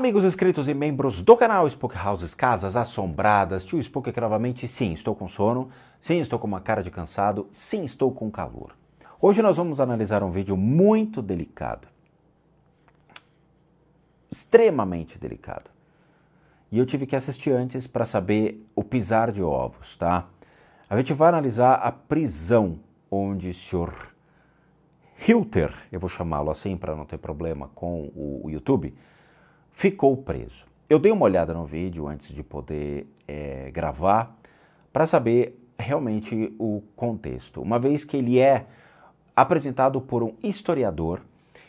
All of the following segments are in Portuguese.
Amigos inscritos e membros do canal Spook Houses Casas Assombradas, tio Spook aqui novamente. Sim, estou com sono, sim, estou com uma cara de cansado, sim, estou com calor. Hoje nós vamos analisar um vídeo muito delicado. Extremamente delicado. E eu tive que assistir antes para saber o pisar de ovos, tá? A gente vai analisar a prisão onde o senhor Hilter, eu vou chamá-lo assim para não ter problema com o YouTube, ficou preso. Eu dei uma olhada no vídeo antes de poder é, gravar para saber realmente o contexto. Uma vez que ele é apresentado por um historiador,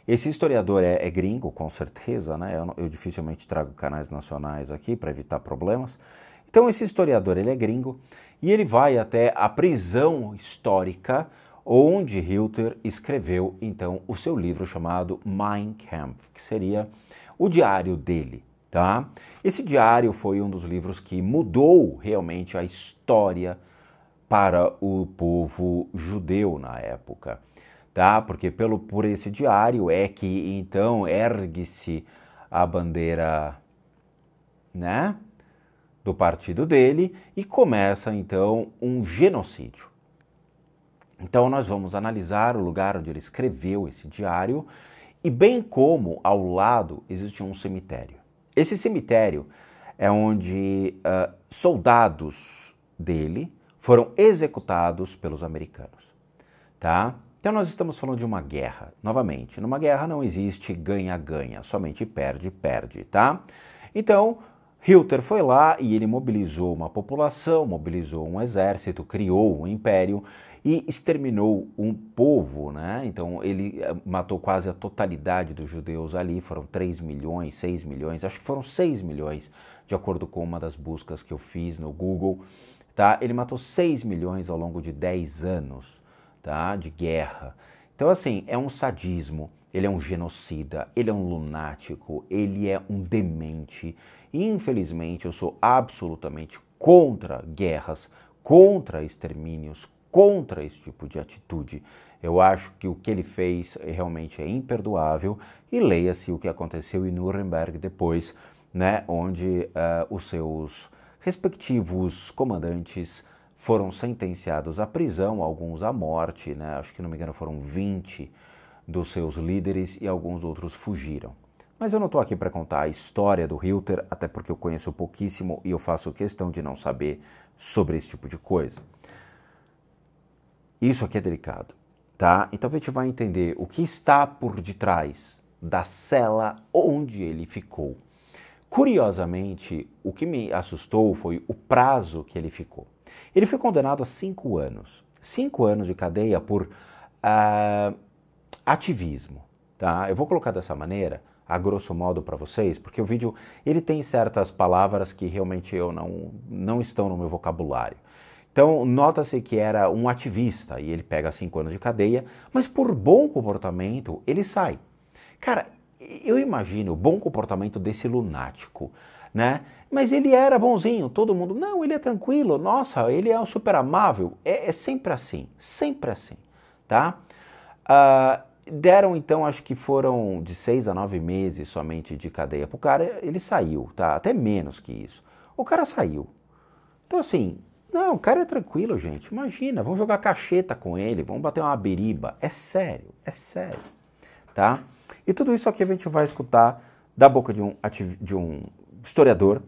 esse historiador é, é gringo, com certeza, né? Eu, eu dificilmente trago canais nacionais aqui para evitar problemas. Então esse historiador ele é gringo e ele vai até a prisão histórica onde Hitler escreveu então o seu livro chamado Mein Kampf, que seria o diário dele, tá? Esse diário foi um dos livros que mudou realmente a história para o povo judeu na época, tá? Porque pelo por esse diário é que então ergue-se a bandeira, né? do partido dele e começa então um genocídio. Então nós vamos analisar o lugar onde ele escreveu esse diário e bem como ao lado existe um cemitério. Esse cemitério é onde uh, soldados dele foram executados pelos americanos, tá? Então nós estamos falando de uma guerra, novamente. Numa guerra não existe ganha-ganha, somente perde-perde, tá? Então Hitler foi lá e ele mobilizou uma população, mobilizou um exército, criou um império e exterminou um povo, né? Então ele eh, matou quase a totalidade dos judeus ali, foram 3 milhões, 6 milhões, acho que foram 6 milhões, de acordo com uma das buscas que eu fiz no Google, tá? Ele matou 6 milhões ao longo de 10 anos, tá? De guerra. Então assim, é um sadismo, ele é um genocida, ele é um lunático, ele é um demente. E, infelizmente, eu sou absolutamente contra guerras, contra extermínios, contra esse tipo de atitude. Eu acho que o que ele fez realmente é imperdoável e leia-se o que aconteceu em Nuremberg depois, né, onde uh, os seus respectivos comandantes foram sentenciados à prisão, alguns à morte, né, acho que não me engano foram 20 dos seus líderes e alguns outros fugiram. Mas eu não estou aqui para contar a história do Hilter, até porque eu conheço pouquíssimo e eu faço questão de não saber sobre esse tipo de coisa. Isso aqui é delicado, tá? Então a gente vai entender o que está por detrás da cela onde ele ficou. Curiosamente, o que me assustou foi o prazo que ele ficou. Ele foi condenado a cinco anos. Cinco anos de cadeia por uh, ativismo. Tá? Eu vou colocar dessa maneira, a grosso modo para vocês, porque o vídeo ele tem certas palavras que realmente eu não, não estão no meu vocabulário. Então, nota-se que era um ativista e ele pega cinco anos de cadeia, mas por bom comportamento ele sai. Cara, eu imagino o bom comportamento desse lunático, né? Mas ele era bonzinho, todo mundo. Não, ele é tranquilo, nossa, ele é um super amável. É, é sempre assim, sempre assim, tá? Uh, deram então, acho que foram de seis a nove meses somente de cadeia pro cara, ele saiu, tá? Até menos que isso. O cara saiu. Então, assim, não, o cara é tranquilo, gente. Imagina, vamos jogar cacheta com ele, vamos bater uma beriba. É sério, é sério, tá? E tudo isso aqui a gente vai escutar da boca de um, de um historiador.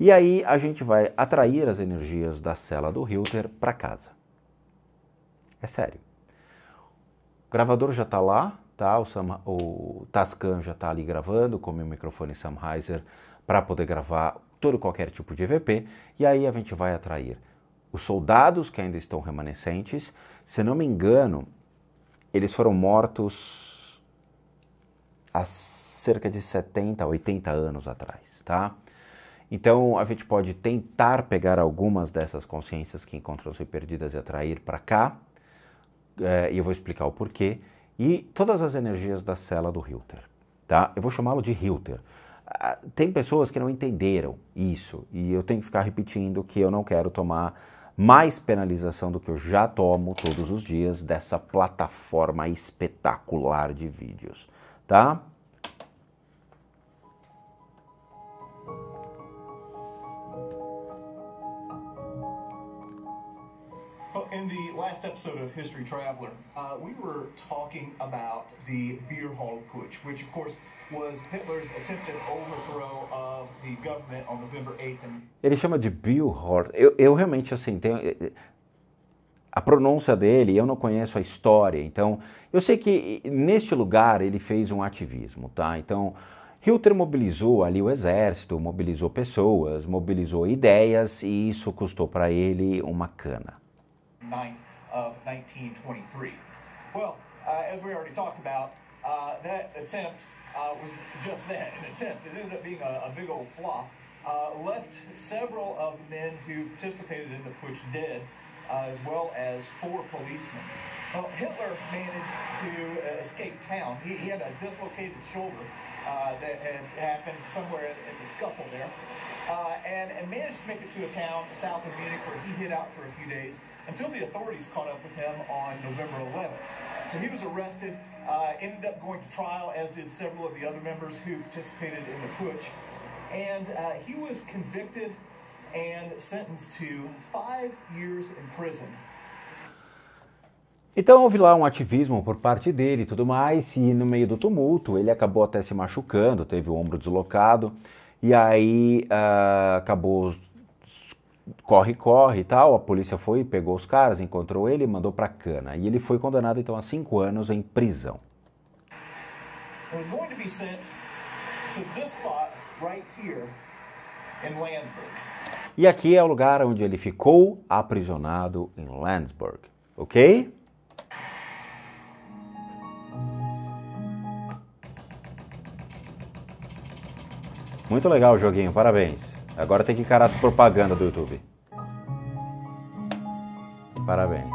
E aí a gente vai atrair as energias da cela do Hilter para casa. É sério. O gravador já está lá, tá? O, Sam, o já está ali gravando com o meu microfone Sennheiser para poder gravar todo qualquer tipo de EVP. E aí a gente vai atrair os soldados que ainda estão remanescentes, se não me engano, eles foram mortos há cerca de 70, 80 anos atrás, tá? Então a gente pode tentar pegar algumas dessas consciências que encontram-se perdidas e atrair para cá, é, e eu vou explicar o porquê, e todas as energias da cela do Hilter, tá? Eu vou chamá-lo de Hilter. Ah, tem pessoas que não entenderam isso, e eu tenho que ficar repetindo que eu não quero tomar mais penalização do que eu já tomo todos os dias dessa plataforma espetacular de vídeos, tá? last episode of History Traveler, uh, we were talking about the Beer Hall Putsch, which, of course, was Hitler's attempted overthrow of the government on November 8th. Ele chama de Beer Hall. Eu, eu realmente, assim, tenho... Eh, eh, a pronúncia dele, eu não conheço a história, então eu sei que eh, neste lugar ele fez um ativismo, tá? Então Hitler mobilizou ali o exército, mobilizou pessoas, mobilizou ideias e isso custou para ele uma cana. Nine. of 1923. Well, uh, as we already talked about, uh, that attempt uh, was just that, an attempt. It ended up being a, a big old flop. Uh, left several of the men who participated in the putsch dead, uh, as well as four policemen. Well, Hitler managed to escape town. He, he had a dislocated shoulder uh, that had happened somewhere in the scuffle there. Uh, and, and, managed to make it to a town south of Munich where he hid out for a few days until the authorities caught up with him on November 11th. So he was arrested, uh, ended up going to trial, as did several of the other members who participated in the putsch. And uh, he was convicted and sentenced to five years in prison Então houve lá um ativismo por parte dele e tudo mais, e no meio do tumulto ele acabou até se machucando, teve o ombro deslocado, e aí uh, acabou corre, corre e tal. A polícia foi, pegou os caras, encontrou ele, mandou para cana. E ele foi condenado então a cinco anos em prisão. e aqui é o lugar onde ele ficou aprisionado em Landsberg, ok? Muito legal o joguinho, parabéns. Agora tem que encarar as propaganda do YouTube. Parabéns.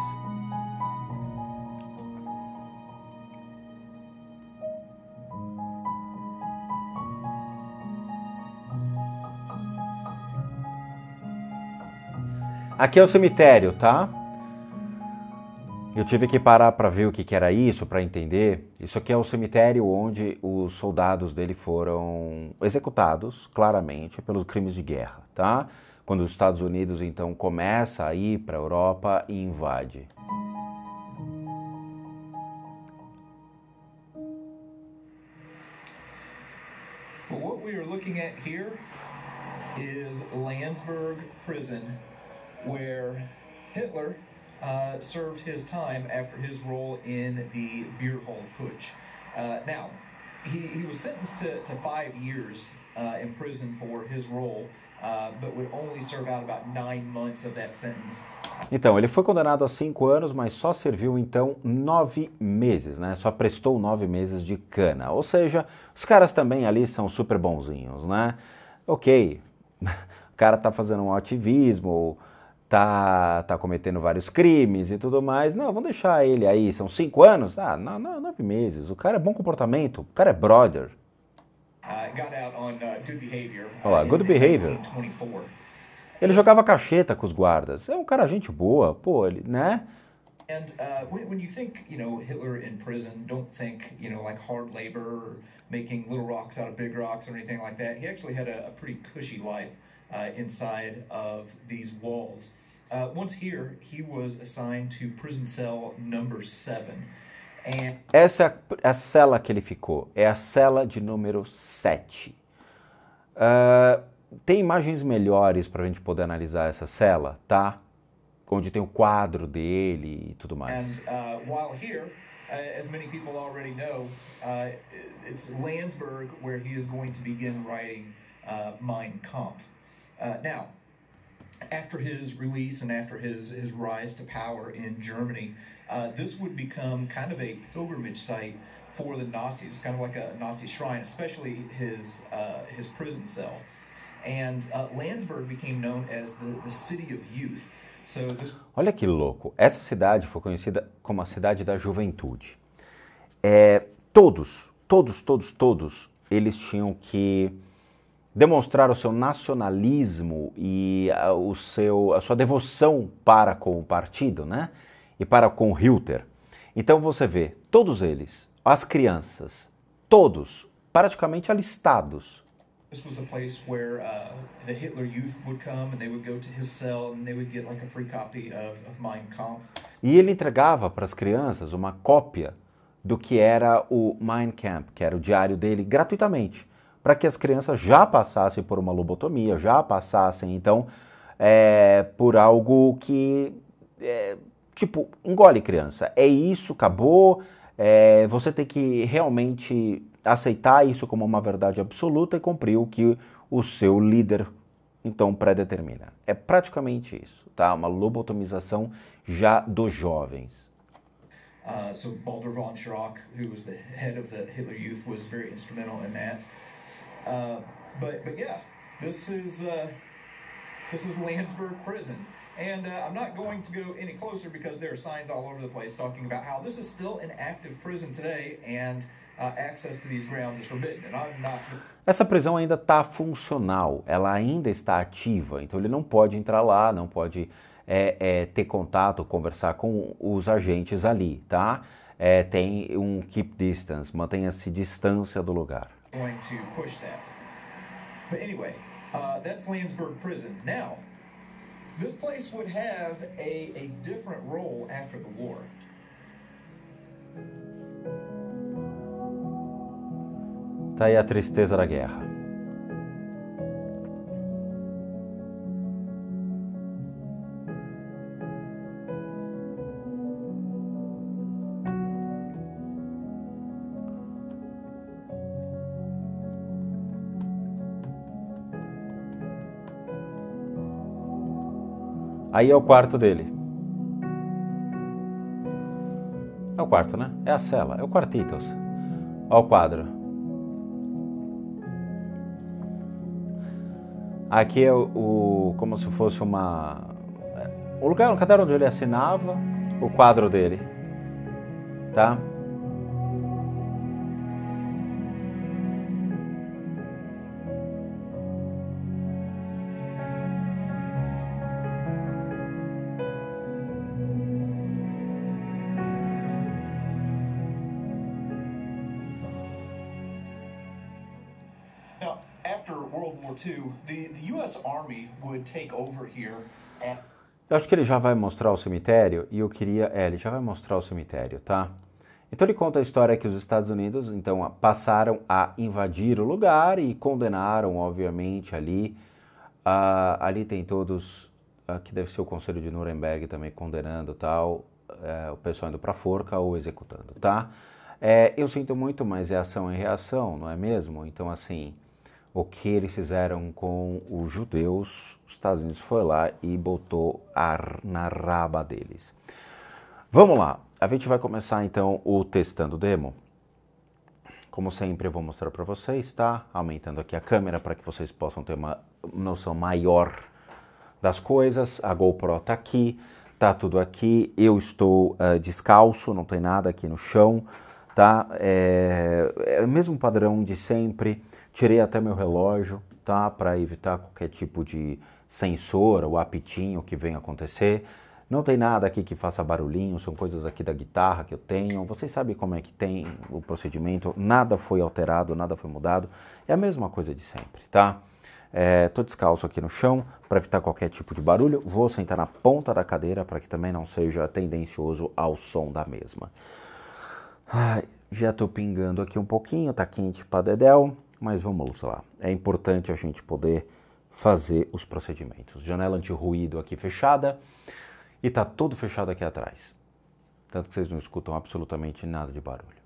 Aqui é o cemitério, tá? Eu tive que parar para ver o que, que era isso, para entender. Isso aqui é o cemitério onde os soldados dele foram executados, claramente, pelos crimes de guerra, tá? Quando os Estados Unidos então começa a ir para a Europa e invade. what we are looking at here is Landsberg prison where Hitler uh, served his time after his role in the beer hall putsch. Uh, now, he, he was sentenced to, to five years uh, in prison for his role, uh, but would only serve out about nine months of that sentence. Então, ele foi condenado a cinco anos, mas só serviu então nove meses, né? Só prestou nove meses de cana. Ou seja, os caras também ali são super bonzinhos, né? Ok, o cara tá fazendo um ativismo, tá, tá cometendo vários crimes e tudo mais. Não, vamos deixar ele aí. São cinco anos? Ah, não, não, nove meses. O cara é bom comportamento, o cara é brother. Uh, Olha lá, good behavior. Ele jogava cacheta com os guardas. É um cara gente boa, pô, ele, né? Uh, Hitler anything like that. cushy uh, inside of these walls. Uh, once here, he was assigned to prison cell number seven. And... Essa é a cela que ele ficou, é a cela de número 7. Uh, tem imagens melhores para a gente poder analisar essa cela, tá? Onde tem o quadro dele e tudo mais. And, uh, while here, uh, as many people already know, uh, it's Landsberg where he is going to begin writing uh, Mein Kampf. Uh, now, after his release and after his, his rise to power in Germany, uh, this would become kind of a pilgrimage site for the Nazis, kind of like a Nazi shrine, especially his, uh, his prison cell. And uh, Landsberg became known as the, the city of youth. So this... Olha que louco! Essa cidade foi conhecida como a cidade da juventude. É, todos, todos, todos, todos, eles tinham que demonstrar o seu nacionalismo e a, ah, o seu, a sua devoção para com o partido né? e para com Hitler. Então você vê todos eles, as crianças, todos praticamente alistados. This was a place where uh, the Hitler Youth would come and they would go to his cell and they would get like a free copy of, of Mein Kampf. E ele entregava para as crianças uma cópia do que era o Mein Kampf, que era o diário dele, gratuitamente para que as crianças já passassem por uma lobotomia, já passassem, então, é, por algo que, é, tipo, engole criança. É isso, acabou. É, você tem que realmente aceitar isso como uma verdade absoluta e cumprir o que o seu líder então predetermina. É praticamente isso, tá? Uma lobotomização já dos jovens. Uh, so Baldur von Schrock, who was the head of the Hitler Youth, was very instrumental in that. Uh, but but yeah, this is uh, this is Landsberg Prison. And uh, I'm not going to go any closer because there are signs all over the place talking about how this is still an active prison today and uh, access to these grounds is forbidden. And I'm not... Essa prisão ainda está funcional, ela ainda está ativa, então ele não pode entrar lá, não pode é, é, ter contato, conversar com os agentes ali, tá? É, tem um keep distance, mantenha-se distância do lugar. going to push that. But anyway, uh, that's Landsberg Prison. Now, this place would have a, a different role after the war. Tá a tristeza da guerra. Aí é o quarto dele. É o quarto, né? É a cela, é o quartitos. Olha o quadro. Aqui é o, o como se fosse uma é, o lugar, o caderno onde ele assinava, o quadro dele, tá? Eu acho que ele já vai mostrar o cemitério e eu queria. É, ele já vai mostrar o cemitério, tá? Então ele conta a história que os Estados Unidos então passaram a invadir o lugar e condenaram, obviamente, ali. Uh, ali tem todos. Aqui ah, deve ser o Conselho de Nuremberg também condenando tal. Eh, o pessoal indo pra forca ou executando, tá? É, eu sinto muito, mas é ação e reação, não é mesmo? Então, assim, o que eles fizeram com os judeus, os Estados Unidos foi lá e botou ar na raba deles. Vamos lá, a gente vai começar então o testando demo. Como sempre, eu vou mostrar para vocês, tá? Aumentando aqui a câmera para que vocês possam ter uma noção maior das coisas. A GoPro tá aqui, tá tudo aqui. Eu estou uh, descalço, não tem nada aqui no chão, tá? É, é o mesmo padrão de sempre. Tirei até meu relógio, tá? Para evitar qualquer tipo de sensor ou apitinho que venha acontecer. Não tem nada aqui que faça barulhinho, são coisas aqui da guitarra que eu tenho. Vocês sabem como é que tem o procedimento, nada foi alterado, nada foi mudado. É a mesma coisa de sempre, tá? É, tô descalço aqui no chão para evitar qualquer tipo de barulho. Vou sentar na ponta da cadeira para que também não seja tendencioso ao som da mesma. Ai, já tô pingando aqui um pouquinho, tá quente pra dedéu mas vamos lá. É importante a gente poder fazer os procedimentos. Janela anti-ruído aqui fechada e está todo fechado aqui atrás. Tanto que vocês não escutam absolutamente nada de barulho.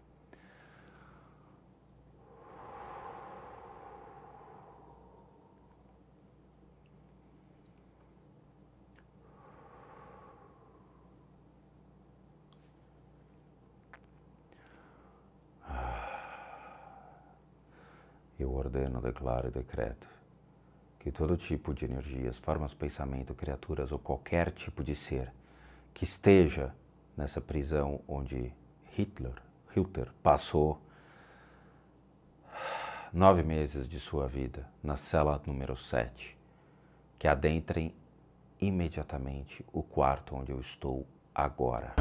eu ordeno, declaro e decreto que todo tipo de energias, formas, pensamento, criaturas ou qualquer tipo de ser que esteja nessa prisão onde Hitler, Hitler passou nove meses de sua vida na cela número 7, que adentrem imediatamente o quarto onde eu estou agora.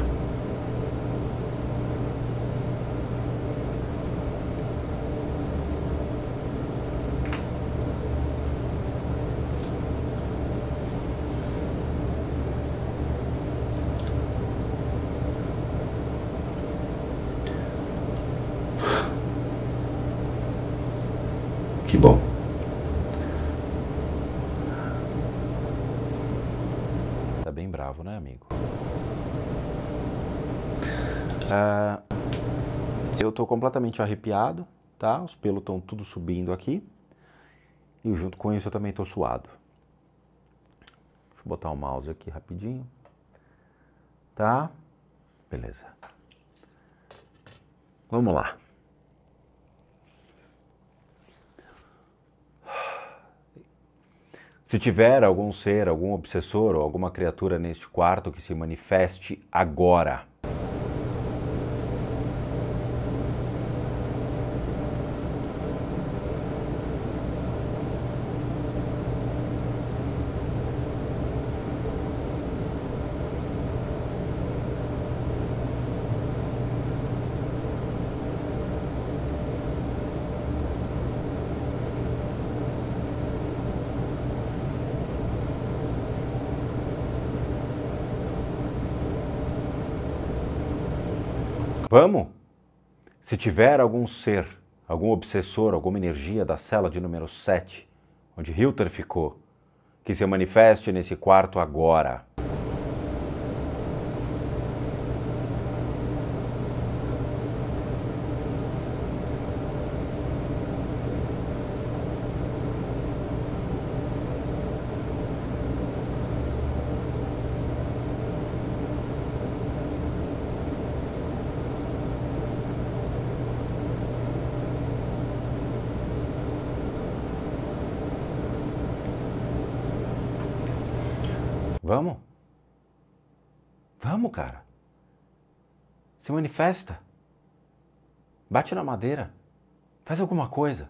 estou completamente arrepiado, tá? Os pelos estão tudo subindo aqui. E junto com isso eu também estou suado. Deixa eu botar o mouse aqui rapidinho. Tá? Beleza. Vamos lá. Se tiver algum ser, algum obsessor ou alguma criatura neste quarto que se manifeste agora, Vamos? Se tiver algum ser, algum obsessor, alguma energia da cela de número 7, onde Hilter ficou, que se manifeste nesse quarto agora. cara. Se manifesta. Bate na madeira. Faz alguma coisa.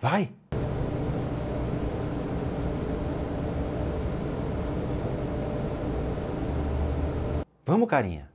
Vai! Vamos, carinha.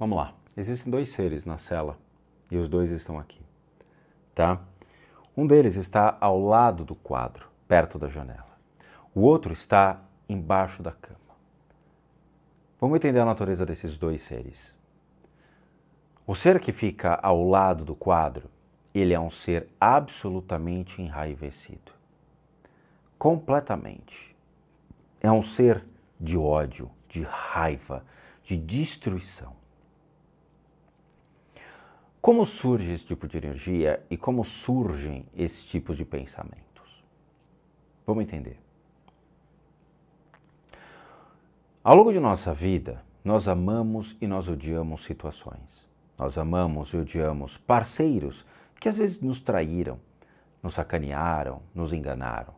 Vamos lá. Existem dois seres na cela e os dois estão aqui, tá? Um deles está ao lado do quadro, perto da janela. O outro está embaixo da cama. Vamos entender a natureza desses dois seres. O ser que fica ao lado do quadro, ele é um ser absolutamente enraivecido. Completamente. É um ser de ódio, de raiva, de destruição. Como surge esse tipo de energia e como surgem esses tipos de pensamentos? Vamos entender. Ao longo de nossa vida, nós amamos e nós odiamos situações. Nós amamos e odiamos parceiros que às vezes nos traíram, nos sacanearam, nos enganaram.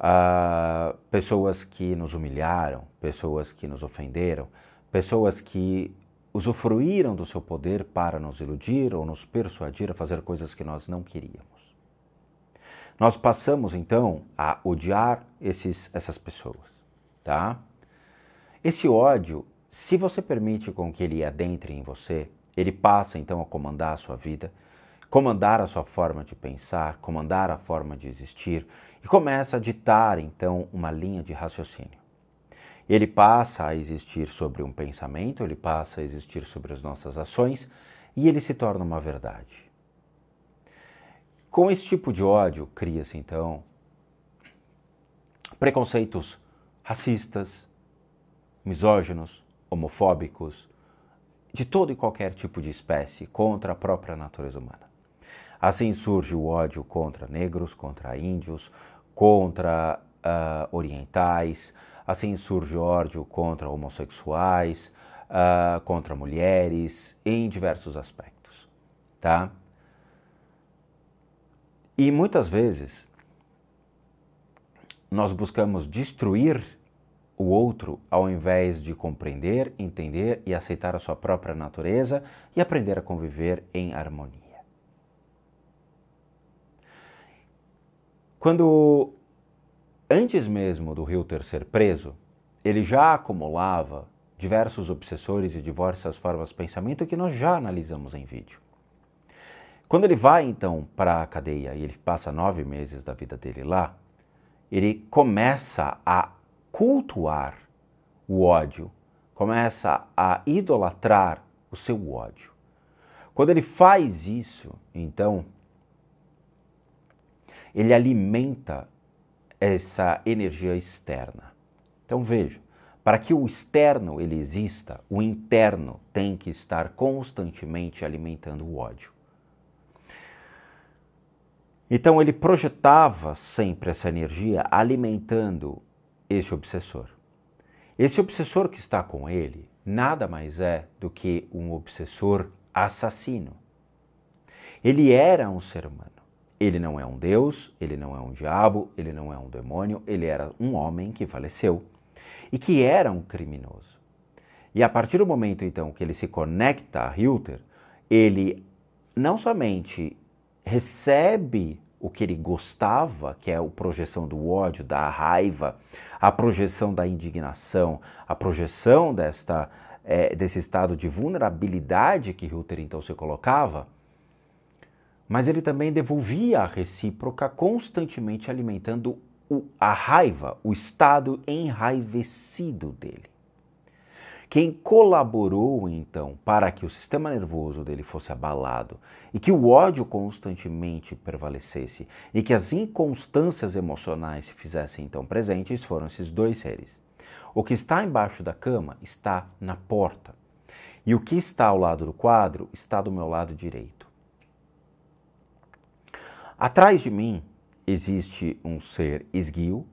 Ah, pessoas que nos humilharam, pessoas que nos ofenderam, pessoas que usufruíram do seu poder para nos iludir ou nos persuadir a fazer coisas que nós não queríamos. Nós passamos então a odiar esses, essas pessoas, tá? Esse ódio, se você permite com que ele adentre em você, ele passa então a comandar a sua vida, comandar a sua forma de pensar, comandar a forma de existir e começa a ditar então uma linha de raciocínio ele passa a existir sobre um pensamento, ele passa a existir sobre as nossas ações e ele se torna uma verdade. Com esse tipo de ódio cria-se então preconceitos racistas, misóginos, homofóbicos, de todo e qualquer tipo de espécie contra a própria natureza humana. Assim surge o ódio contra negros, contra índios, contra uh, orientais, Assim surge ódio contra homossexuais, uh, contra mulheres, em diversos aspectos, tá? E muitas vezes nós buscamos destruir o outro ao invés de compreender, entender e aceitar a sua própria natureza e aprender a conviver em harmonia. Quando Antes mesmo do Hilter ser preso, ele já acumulava diversos obsessores e diversas formas de pensamento que nós já analisamos em vídeo. Quando ele vai então para a cadeia e ele passa nove meses da vida dele lá, ele começa a cultuar o ódio, começa a idolatrar o seu ódio. Quando ele faz isso, então, ele alimenta essa energia externa. Então veja, para que o externo ele exista, o interno tem que estar constantemente alimentando o ódio. Então ele projetava sempre essa energia alimentando esse obsessor. Esse obsessor que está com ele nada mais é do que um obsessor assassino. Ele era um ser humano. Ele não é um Deus, ele não é um diabo, ele não é um demônio, ele era um homem que faleceu e que era um criminoso. E a partir do momento então que ele se conecta a Hilter, ele não somente recebe o que ele gostava, que é a projeção do ódio, da raiva, a projeção da indignação, a projeção desta, é, desse estado de vulnerabilidade que Hilter então se colocava, mas ele também devolvia a recíproca, constantemente alimentando o, a raiva, o estado enraivecido dele. Quem colaborou então para que o sistema nervoso dele fosse abalado e que o ódio constantemente prevalecesse e que as inconstâncias emocionais se fizessem então presentes foram esses dois seres. O que está embaixo da cama está na porta e o que está ao lado do quadro está do meu lado direito. Atrás de mim existe um ser esguio,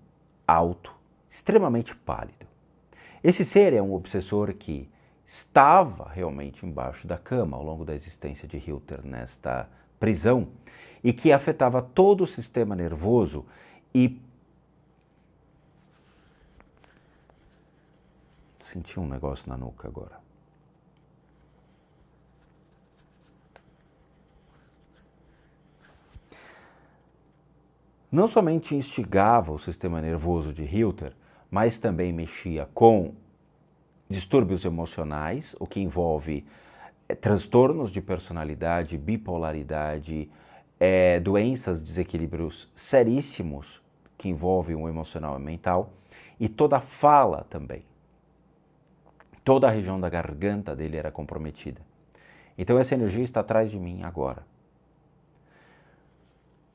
alto, extremamente pálido. Esse ser é um obsessor que estava realmente embaixo da cama ao longo da existência de Hilter nesta prisão e que afetava todo o sistema nervoso e senti um negócio na nuca agora. não somente instigava o sistema nervoso de Hilter, mas também mexia com distúrbios emocionais, o que envolve eh, transtornos de personalidade, bipolaridade, é, doenças, desequilíbrios seríssimos que envolvem o emocional e mental, e toda fala também. Toda a região da garganta dele era comprometida. Então essa energia está atrás de mim agora.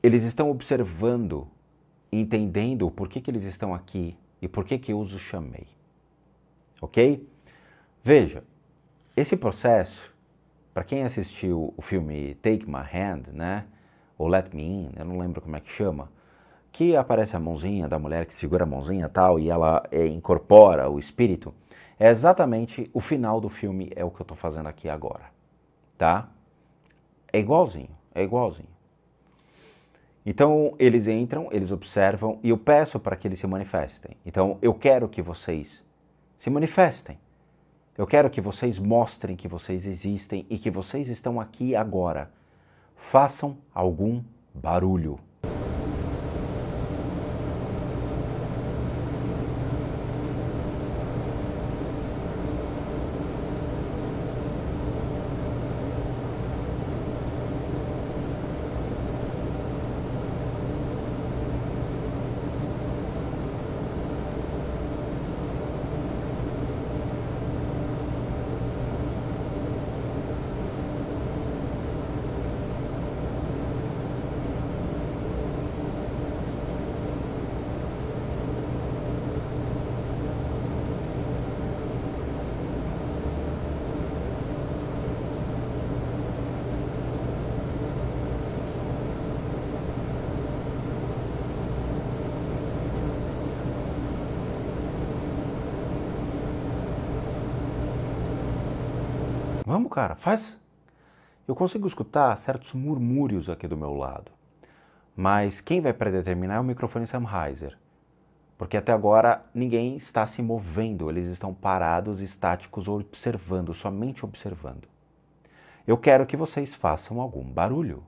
Eles estão observando, entendendo por que, que eles estão aqui e por que, que eu os chamei. Ok? Veja, esse processo, para quem assistiu o filme Take My Hand, né? Ou Let Me In, eu não lembro como é que chama, que aparece a mãozinha da mulher que segura a mãozinha tal e ela é, incorpora o espírito, é exatamente o final do filme, é o que eu estou fazendo aqui agora. Tá? É igualzinho, é igualzinho. Então eles entram, eles observam e eu peço para que eles se manifestem. Então eu quero que vocês se manifestem. Eu quero que vocês mostrem que vocês existem e que vocês estão aqui agora. Façam algum barulho. Vamos, cara, faz. Eu consigo escutar certos murmúrios aqui do meu lado. Mas quem vai predeterminar é o microfone Sennheiser. Porque até agora ninguém está se movendo, eles estão parados, estáticos, observando, somente observando. Eu quero que vocês façam algum barulho.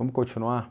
Vamos continuar?